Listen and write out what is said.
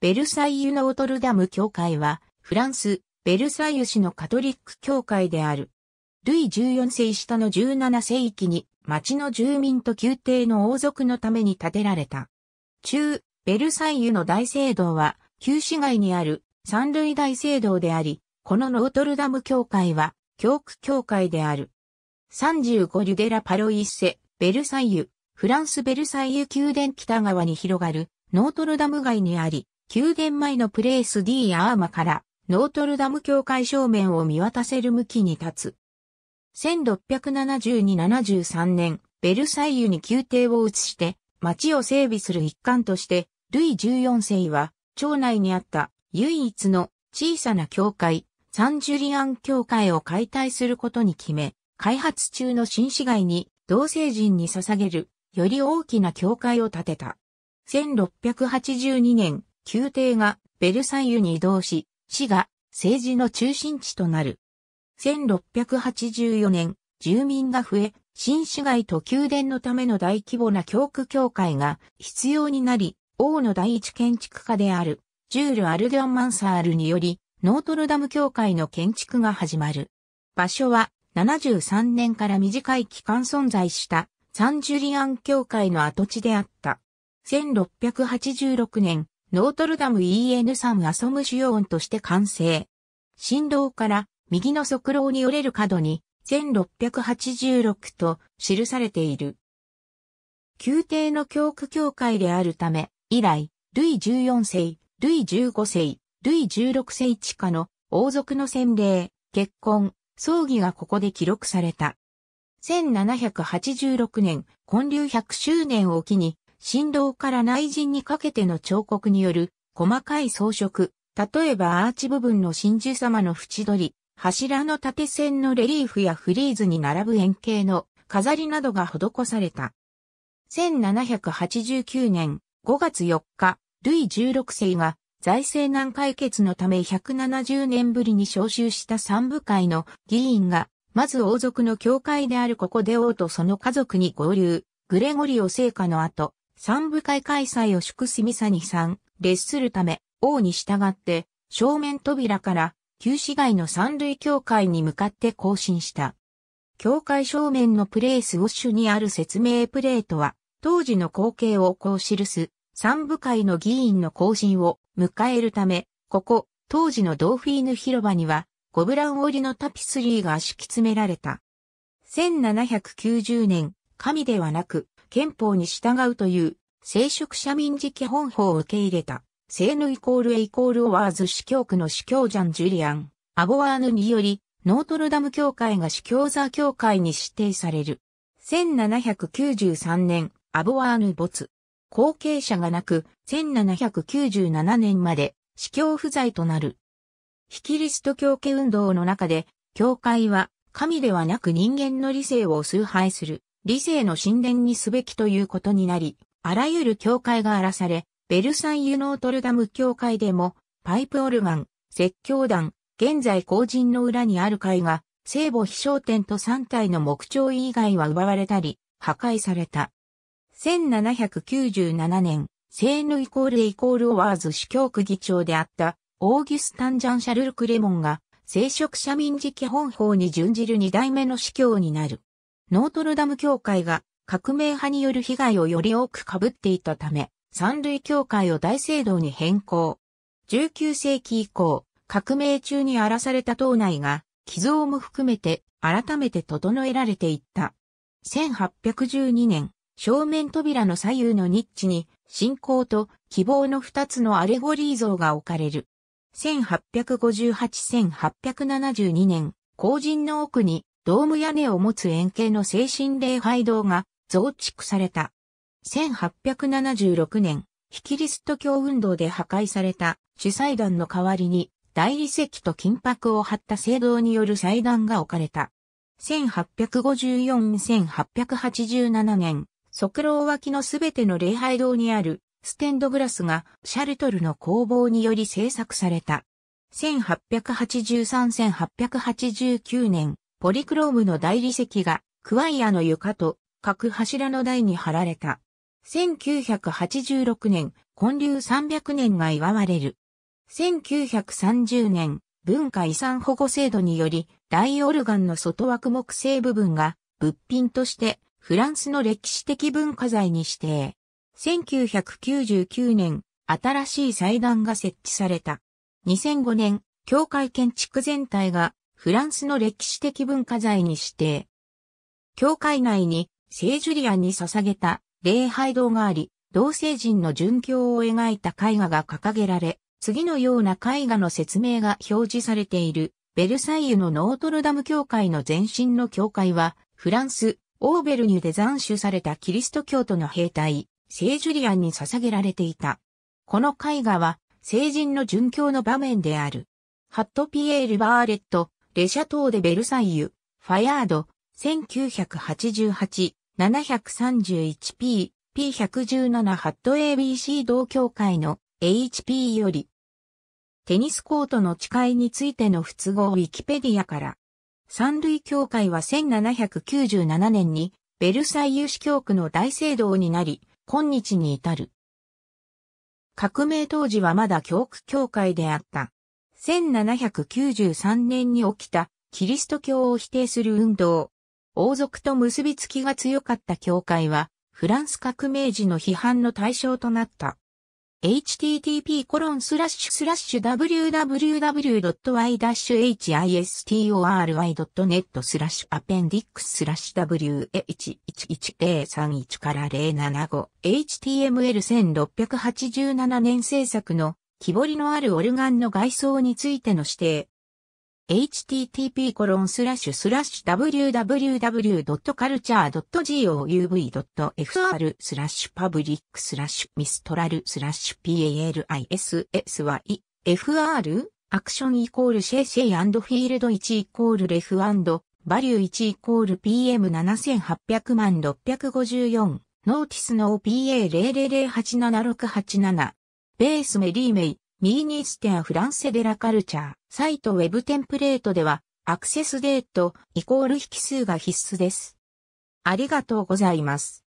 ベルサイユノートルダム教会は、フランス、ベルサイユ市のカトリック教会である。ルイ14世下の17世紀に、町の住民と宮廷の王族のために建てられた。中、ベルサイユの大聖堂は、旧市街にある三類大聖堂であり、このノートルダム教会は、教区教会である。35リュデラ・パロイッセ、ベルサイユ、フランス・ベルサイユ宮殿北側に広がる、ノートルダム街にあり、宮殿前のプレイス D アーマからノートルダム教会正面を見渡せる向きに立つ。1672-73年、ベルサイユに宮廷を移して街を整備する一環として、ルイ14世は町内にあった唯一の小さな教会、サンジュリアン教会を解体することに決め、開発中の新市街に同性人に捧げるより大きな教会を建てた。1682年、宮廷がベルサイユに移動し、市が政治の中心地となる。1684年、住民が増え、新市街と宮殿のための大規模な教区協会が必要になり、王の第一建築家である、ジュール・アルデュン・マンサールにより、ノートルダム教会の建築が始まる。場所は、73年から短い期間存在した、サンジュリアン教会の跡地であった。1686年、ノートルダム EN 3アソム主要音として完成。振動から右の側廊に折れる角に1686と記されている。宮廷の教区教会であるため、以来、ルイ14世、ルイ15世、ルイ16世地下の王族の洗礼、結婚、葬儀がここで記録された。1786年、建立100周年を機に、振動から内陣にかけての彫刻による細かい装飾、例えばアーチ部分の真珠様の縁取り、柱の縦線のレリーフやフリーズに並ぶ円形の飾りなどが施された。1789年5月4日、ルイ16世が財政難解決のため170年ぶりに召集した三部会の議員が、まず王族の教会であるここで王とその家族に合流、グレゴリオ聖火の後、三部会開催を祝すミサさん、列するため、王に従って、正面扉から、旧市街の三類教会に向かって行進した。教会正面のプレイスウォッシュにある説明プレートは、当時の光景をこう記す、三部会の議員の行進を迎えるため、ここ、当時のドーフィーヌ広場には、ゴブラン織りのタピスリーが敷き詰められた。1790年、神ではなく、憲法に従うという、聖職者民事基本法を受け入れた、セーヌイコールエイコールオワーズ司教区の司教ジャン・ジュリアン、アボワーヌにより、ノートルダム教会が司教座教会に指定される。1793年、アボワーヌ没。後継者がなく、1797年まで、司教不在となる。非キリスト教家運動の中で、教会は、神ではなく人間の理性を崇拝する、理性の神殿にすべきということになり、あらゆる教会が荒らされ、ベルサイユノートルダム教会でも、パイプオルガン、説教団、現在後人の裏にある会が、聖母飛翔天と3体の木彫以外は奪われたり、破壊された。1797年、セーヌイコールイコールオワーズ司教区議長であった、オーギュスタン・ジャン・シャルル・クレモンが、聖職者民事基本法に準じる二代目の司教になる。ノートルダム教会が革命派による被害をより多く被っていたため、三類教会を大聖堂に変更。19世紀以降、革命中に荒らされた島内が、寄贈も含めて改めて整えられていった。1812年、正面扉の左右のニッチに、信仰と希望の二つのアレゴリー像が置かれる。1858-1872年、後人の奥にドーム屋根を持つ円形の精神礼拝堂が増築された。1876年、ヒキリスト教運動で破壊された主祭壇の代わりに大理石と金箔を張った聖堂による祭壇が置かれた。1854-1887年、側廊脇のすべての礼拝堂にあるステンドグラスがシャルトルの工房により制作された。1883-1889年、ポリクロームの大理石が、クワイアの床と各柱の台に貼られた。1986年、建立300年が祝われる。1930年、文化遺産保護制度により、大オルガンの外枠木製部分が物品としてフランスの歴史的文化財に指定。1999年、新しい祭壇が設置された。2005年、教会建築全体がフランスの歴史的文化財に指定。教会内に聖ジュリアンに捧げた礼拝堂があり、同聖人の殉教を描いた絵画が掲げられ、次のような絵画の説明が表示されている、ベルサイユのノートルダム教会の前身の教会は、フランス、オーベルニュで斬首されたキリスト教徒の兵隊、聖ジュリアンに捧げられていた。この絵画は、聖人の殉教の場面である。ハットピエール・バーレット、レシャ島でベルサイユ、ファヤード、1988、731p、P117 ハット ABC 同協会の HP より、テニスコートの誓いについての不都合ウィキペディアから、三類協会は1797年にベルサイユ市教区の大聖堂になり、今日に至る。革命当時はまだ教区協会であった。1793年に起きたキリスト教を否定する運動。王族と結びつきが強かった教会は、フランス革命時の批判の対象となった。http コロンスラッシュッシュ www.y-histor.net スラッシュアペンディックススラッシュ WH11031 から 075html1687 年制作の木彫りのあるオルガンの外装についての指定。h t t p w w w c u l t u r e g o v f r スラッシュパブリックスラッシュミストラルスラッシュ PALISSY FR アクションイコールシェイシェイフィールド1イコールレフバリュー1イコール PM7800 万654ノーティスの o p a 0 0 0 8 7 6 8 7ベースメリーメイ、ミーニステアフランセデラカルチャー、サイトウェブテンプレートでは、アクセスデート、イコール引数が必須です。ありがとうございます。